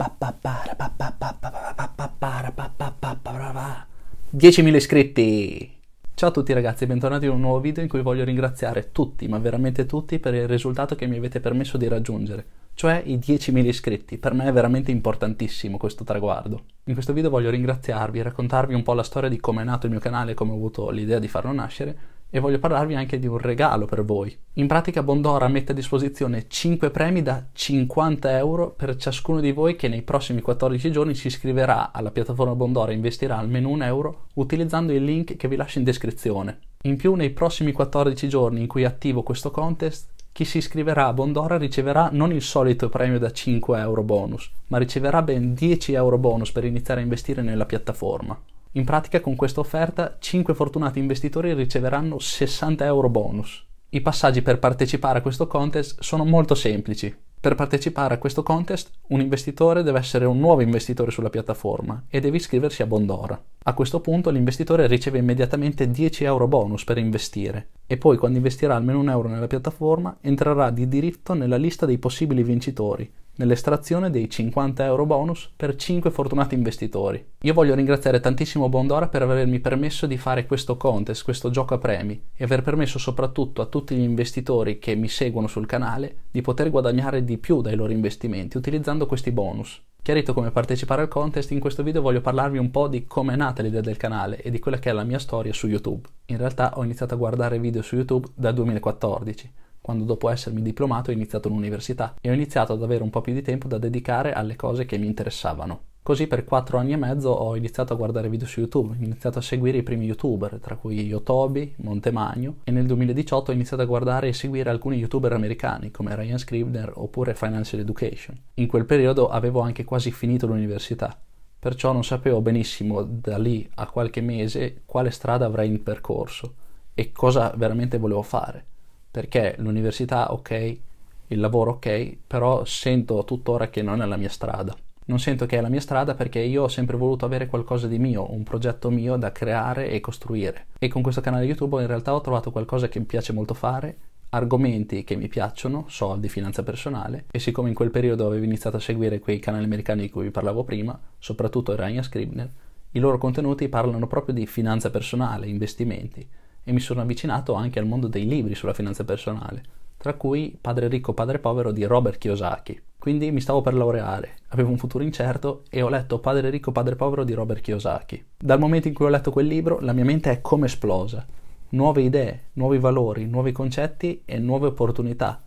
10.000 iscritti! Ciao a tutti ragazzi, bentornati in un nuovo video in cui voglio ringraziare tutti, ma veramente tutti, per il risultato che mi avete permesso di raggiungere, cioè i 10.000 iscritti. Per me è veramente importantissimo questo traguardo. In questo video voglio ringraziarvi, raccontarvi un po' la storia di come è nato il mio canale, come ho avuto l'idea di farlo nascere, e voglio parlarvi anche di un regalo per voi. In pratica Bondora mette a disposizione 5 premi da 50 euro per ciascuno di voi che nei prossimi 14 giorni si iscriverà alla piattaforma Bondora e investirà almeno un euro utilizzando il link che vi lascio in descrizione. In più nei prossimi 14 giorni in cui attivo questo contest chi si iscriverà a Bondora riceverà non il solito premio da 5 euro bonus, ma riceverà ben 10 euro bonus per iniziare a investire nella piattaforma. In pratica con questa offerta 5 fortunati investitori riceveranno 60 euro bonus. I passaggi per partecipare a questo contest sono molto semplici. Per partecipare a questo contest un investitore deve essere un nuovo investitore sulla piattaforma e deve iscriversi a Bondora. A questo punto l'investitore riceve immediatamente 10 euro bonus per investire e poi quando investirà almeno un euro nella piattaforma entrerà di diritto nella lista dei possibili vincitori nell'estrazione dei 50 euro bonus per 5 fortunati investitori. Io voglio ringraziare tantissimo Bondora per avermi permesso di fare questo contest, questo gioco a premi e aver permesso soprattutto a tutti gli investitori che mi seguono sul canale di poter guadagnare di più dai loro investimenti utilizzando questi bonus. Chiarito come partecipare al contest, in questo video voglio parlarvi un po' di come è nata l'idea del canale e di quella che è la mia storia su YouTube. In realtà ho iniziato a guardare video su YouTube dal 2014, quando dopo essermi diplomato ho iniziato l'università e ho iniziato ad avere un po' più di tempo da dedicare alle cose che mi interessavano. Così per quattro anni e mezzo ho iniziato a guardare video su YouTube, ho iniziato a seguire i primi youtuber, tra cui Yotobi, Montemagno, e nel 2018 ho iniziato a guardare e seguire alcuni youtuber americani come Ryan Scribner oppure Financial Education. In quel periodo avevo anche quasi finito l'università, perciò non sapevo benissimo da lì a qualche mese quale strada avrei percorso e cosa veramente volevo fare, perché l'università ok, il lavoro ok, però sento tuttora che non è la mia strada non sento che è la mia strada perché io ho sempre voluto avere qualcosa di mio, un progetto mio da creare e costruire. E con questo canale YouTube in realtà ho trovato qualcosa che mi piace molto fare, argomenti che mi piacciono, soldi, finanza personale, e siccome in quel periodo avevo iniziato a seguire quei canali americani di cui vi parlavo prima, soprattutto Ryan Scribner, i loro contenuti parlano proprio di finanza personale, investimenti, e mi sono avvicinato anche al mondo dei libri sulla finanza personale, tra cui Padre ricco, padre povero di Robert Kiyosaki. Quindi mi stavo per laureare, avevo un futuro incerto e ho letto Padre ricco, padre povero di Robert Kiyosaki. Dal momento in cui ho letto quel libro, la mia mente è come esplosa. Nuove idee, nuovi valori, nuovi concetti e nuove opportunità.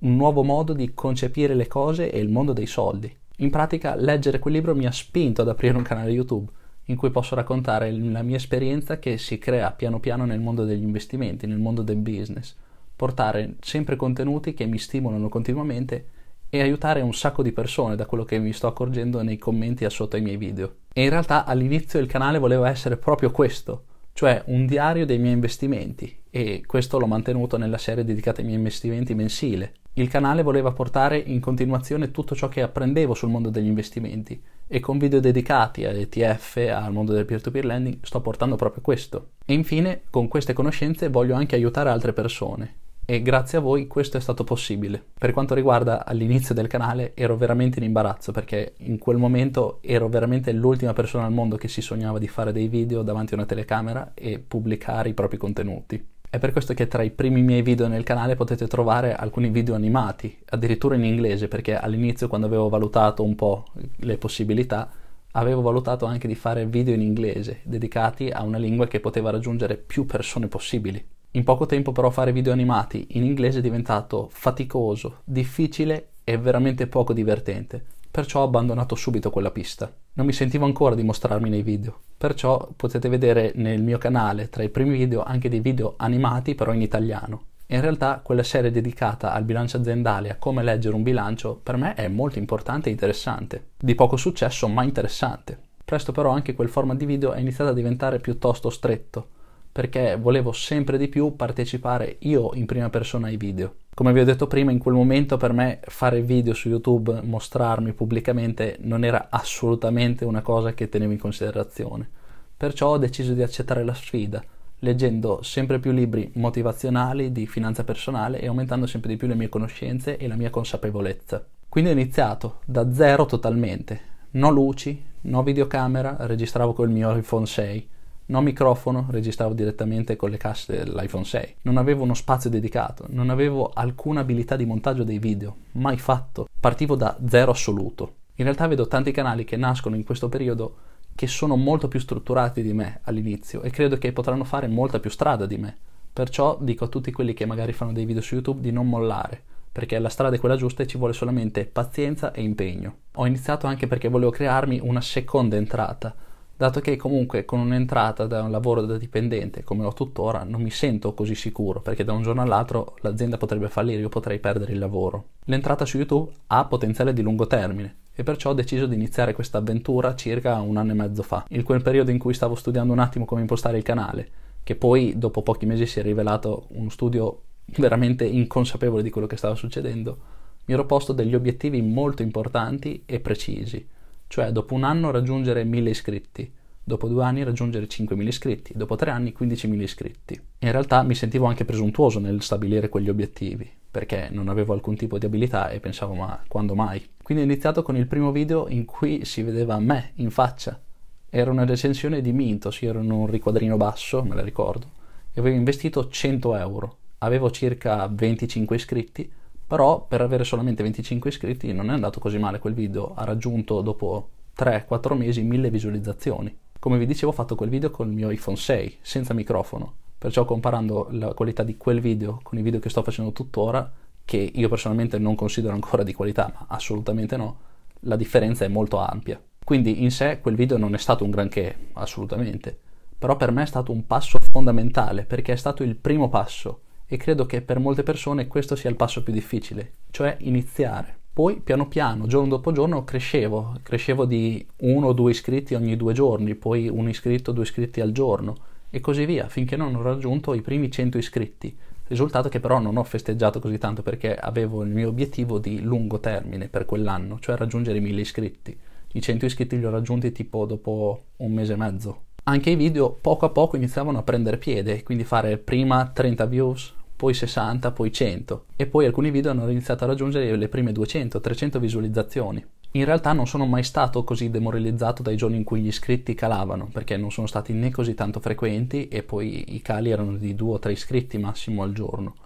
Un nuovo modo di concepire le cose e il mondo dei soldi. In pratica, leggere quel libro mi ha spinto ad aprire un canale YouTube in cui posso raccontare la mia esperienza che si crea piano piano nel mondo degli investimenti, nel mondo del business. Portare sempre contenuti che mi stimolano continuamente e aiutare un sacco di persone, da quello che mi sto accorgendo nei commenti a sotto ai miei video. E in realtà all'inizio il canale voleva essere proprio questo, cioè un diario dei miei investimenti, e questo l'ho mantenuto nella serie dedicata ai miei investimenti mensile. Il canale voleva portare in continuazione tutto ciò che apprendevo sul mondo degli investimenti e con video dedicati a ETF, al mondo del peer-to-peer lending, sto portando proprio questo. E infine, con queste conoscenze voglio anche aiutare altre persone e grazie a voi questo è stato possibile. Per quanto riguarda all'inizio del canale ero veramente in imbarazzo perché in quel momento ero veramente l'ultima persona al mondo che si sognava di fare dei video davanti a una telecamera e pubblicare i propri contenuti. È per questo che tra i primi miei video nel canale potete trovare alcuni video animati, addirittura in inglese, perché all'inizio quando avevo valutato un po' le possibilità avevo valutato anche di fare video in inglese dedicati a una lingua che poteva raggiungere più persone possibili. In poco tempo però fare video animati in inglese è diventato faticoso, difficile e veramente poco divertente, perciò ho abbandonato subito quella pista. Non mi sentivo ancora di mostrarmi nei video, perciò potete vedere nel mio canale tra i primi video anche dei video animati però in italiano. In realtà quella serie dedicata al bilancio aziendale, a come leggere un bilancio, per me è molto importante e interessante. Di poco successo ma interessante. Presto però anche quel format di video è iniziato a diventare piuttosto stretto, perché volevo sempre di più partecipare io in prima persona ai video. Come vi ho detto prima, in quel momento per me fare video su YouTube, mostrarmi pubblicamente, non era assolutamente una cosa che tenevo in considerazione. Perciò ho deciso di accettare la sfida, leggendo sempre più libri motivazionali di finanza personale e aumentando sempre di più le mie conoscenze e la mia consapevolezza. Quindi ho iniziato da zero totalmente, no luci, no videocamera, registravo col mio iPhone 6 No microfono, registravo direttamente con le casse dell'iPhone 6. Non avevo uno spazio dedicato, non avevo alcuna abilità di montaggio dei video, mai fatto. Partivo da zero assoluto. In realtà vedo tanti canali che nascono in questo periodo che sono molto più strutturati di me all'inizio e credo che potranno fare molta più strada di me. Perciò dico a tutti quelli che magari fanno dei video su YouTube di non mollare, perché la strada è quella giusta e ci vuole solamente pazienza e impegno. Ho iniziato anche perché volevo crearmi una seconda entrata dato che comunque con un'entrata da un lavoro da dipendente come ho tuttora non mi sento così sicuro perché da un giorno all'altro l'azienda potrebbe fallire, io potrei perdere il lavoro. L'entrata su YouTube ha potenziale di lungo termine e perciò ho deciso di iniziare questa avventura circa un anno e mezzo fa, in quel periodo in cui stavo studiando un attimo come impostare il canale, che poi dopo pochi mesi si è rivelato uno studio veramente inconsapevole di quello che stava succedendo, mi ero posto degli obiettivi molto importanti e precisi cioè dopo un anno raggiungere 1000 iscritti, dopo due anni raggiungere 5.000 iscritti, dopo tre anni 15.000 iscritti. In realtà mi sentivo anche presuntuoso nel stabilire quegli obiettivi, perché non avevo alcun tipo di abilità e pensavo ma quando mai? Quindi ho iniziato con il primo video in cui si vedeva me in faccia. Era una recensione di Mintos, io ero in un riquadrino basso, me la ricordo, e avevo investito 100 euro. Avevo circa 25 iscritti però per avere solamente 25 iscritti non è andato così male quel video, ha raggiunto dopo 3-4 mesi 1000 visualizzazioni. Come vi dicevo ho fatto quel video con il mio iPhone 6 senza microfono, perciò comparando la qualità di quel video con i video che sto facendo tuttora, che io personalmente non considero ancora di qualità, ma assolutamente no, la differenza è molto ampia. Quindi in sé quel video non è stato un granché, assolutamente, però per me è stato un passo fondamentale perché è stato il primo passo e credo che per molte persone questo sia il passo più difficile, cioè iniziare. Poi piano piano, giorno dopo giorno, crescevo, crescevo di uno o due iscritti ogni due giorni, poi un iscritto, due iscritti al giorno e così via, finché non ho raggiunto i primi 100 iscritti. Risultato che però non ho festeggiato così tanto perché avevo il mio obiettivo di lungo termine per quell'anno, cioè raggiungere i 1000 iscritti. I 100 iscritti li ho raggiunti tipo dopo un mese e mezzo, anche i video poco a poco iniziavano a prendere piede, quindi fare prima 30 views, poi 60, poi 100 e poi alcuni video hanno iniziato a raggiungere le prime 200-300 visualizzazioni. In realtà non sono mai stato così demoralizzato dai giorni in cui gli iscritti calavano, perché non sono stati né così tanto frequenti e poi i cali erano di 2 o 3 iscritti massimo al giorno,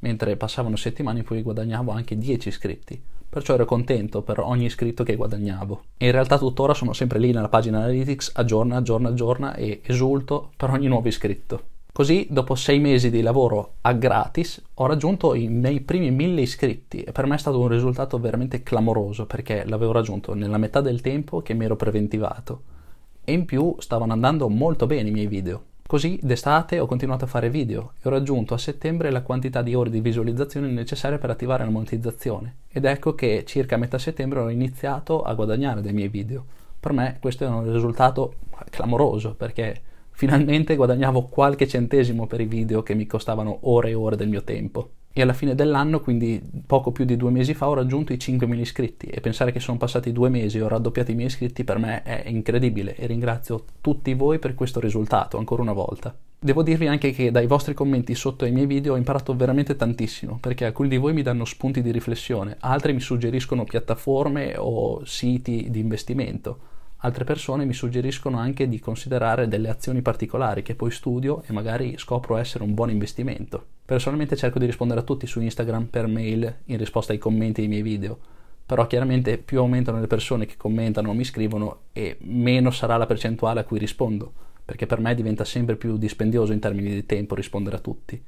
mentre passavano settimane in cui guadagnavo anche 10 iscritti perciò ero contento per ogni iscritto che guadagnavo. E in realtà tuttora sono sempre lì nella pagina Analytics, aggiorna, aggiorna, aggiorna e esulto per ogni nuovo iscritto. Così, dopo sei mesi di lavoro a gratis, ho raggiunto i miei primi mille iscritti e per me è stato un risultato veramente clamoroso perché l'avevo raggiunto nella metà del tempo che mi ero preventivato. E in più stavano andando molto bene i miei video. Così d'estate ho continuato a fare video e ho raggiunto a settembre la quantità di ore di visualizzazione necessaria per attivare la monetizzazione ed ecco che circa a metà settembre ho iniziato a guadagnare dei miei video. Per me questo è un risultato clamoroso perché finalmente guadagnavo qualche centesimo per i video che mi costavano ore e ore del mio tempo e alla fine dell'anno, quindi poco più di due mesi fa, ho raggiunto i 5.000 iscritti e pensare che sono passati due mesi e ho raddoppiato i miei iscritti per me è incredibile e ringrazio tutti voi per questo risultato ancora una volta. Devo dirvi anche che dai vostri commenti sotto ai miei video ho imparato veramente tantissimo, perché alcuni di voi mi danno spunti di riflessione, altri mi suggeriscono piattaforme o siti di investimento. Altre persone mi suggeriscono anche di considerare delle azioni particolari che poi studio e magari scopro essere un buon investimento. Personalmente cerco di rispondere a tutti su Instagram per mail in risposta ai commenti dei miei video, però chiaramente più aumentano le persone che commentano o mi scrivono e meno sarà la percentuale a cui rispondo, perché per me diventa sempre più dispendioso in termini di tempo rispondere a tutti.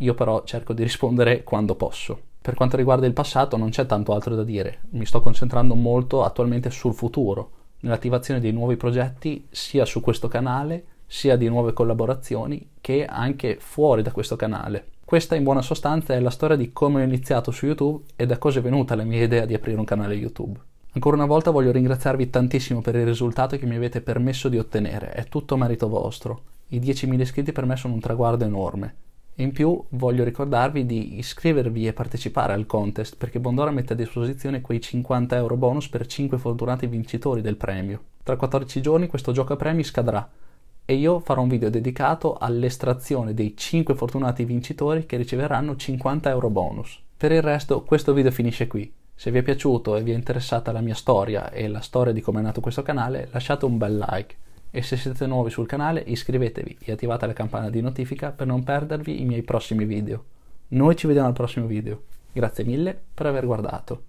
Io però cerco di rispondere quando posso. Per quanto riguarda il passato non c'è tanto altro da dire, mi sto concentrando molto attualmente sul futuro nell'attivazione di nuovi progetti sia su questo canale, sia di nuove collaborazioni che anche fuori da questo canale. Questa in buona sostanza è la storia di come ho iniziato su YouTube e da cosa è venuta la mia idea di aprire un canale YouTube. Ancora una volta voglio ringraziarvi tantissimo per il risultato che mi avete permesso di ottenere, è tutto merito vostro. I 10.000 iscritti per me sono un traguardo enorme in più voglio ricordarvi di iscrivervi e partecipare al contest perché Bondora mette a disposizione quei 50 euro bonus per 5 fortunati vincitori del premio. Tra 14 giorni questo gioco a premi scadrà e io farò un video dedicato all'estrazione dei 5 fortunati vincitori che riceveranno 50 euro bonus. Per il resto questo video finisce qui. Se vi è piaciuto e vi è interessata la mia storia e la storia di come è nato questo canale lasciate un bel like e se siete nuovi sul canale iscrivetevi e attivate la campana di notifica per non perdervi i miei prossimi video. Noi ci vediamo al prossimo video. Grazie mille per aver guardato.